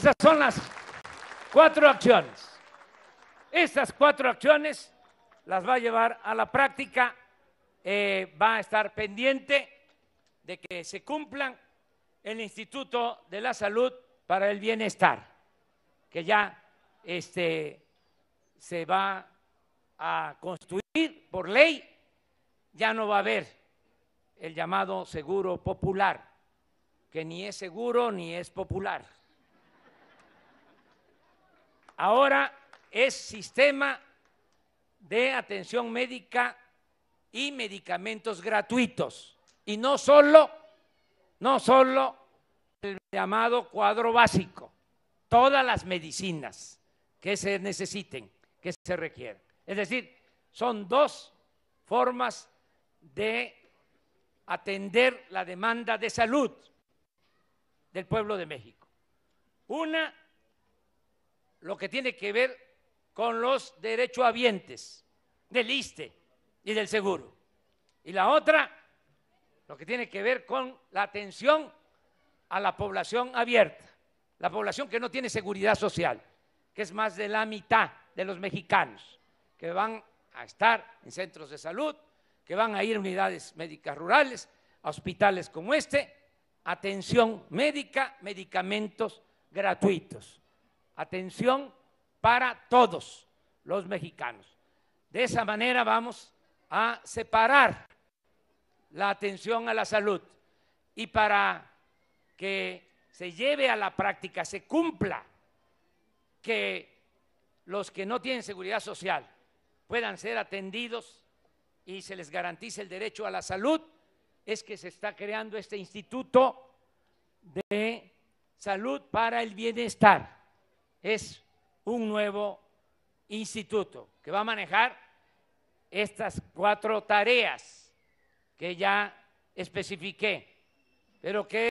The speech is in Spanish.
Esas son las cuatro acciones. Estas cuatro acciones las va a llevar a la práctica, eh, va a estar pendiente de que se cumplan el Instituto de la Salud para el Bienestar, que ya este, se va a construir por ley, ya no va a haber el llamado seguro popular, que ni es seguro ni es popular Ahora es sistema de atención médica y medicamentos gratuitos. Y no solo, no solo el llamado cuadro básico, todas las medicinas que se necesiten, que se requieran. Es decir, son dos formas de atender la demanda de salud del pueblo de México. Una lo que tiene que ver con los derechohabientes del ISTE y del seguro. Y la otra, lo que tiene que ver con la atención a la población abierta, la población que no tiene seguridad social, que es más de la mitad de los mexicanos, que van a estar en centros de salud, que van a ir a unidades médicas rurales, a hospitales como este, atención médica, medicamentos gratuitos atención para todos los mexicanos. De esa manera vamos a separar la atención a la salud y para que se lleve a la práctica, se cumpla que los que no tienen seguridad social puedan ser atendidos y se les garantice el derecho a la salud, es que se está creando este instituto de salud para el bienestar es un nuevo instituto que va a manejar estas cuatro tareas que ya especifiqué, pero que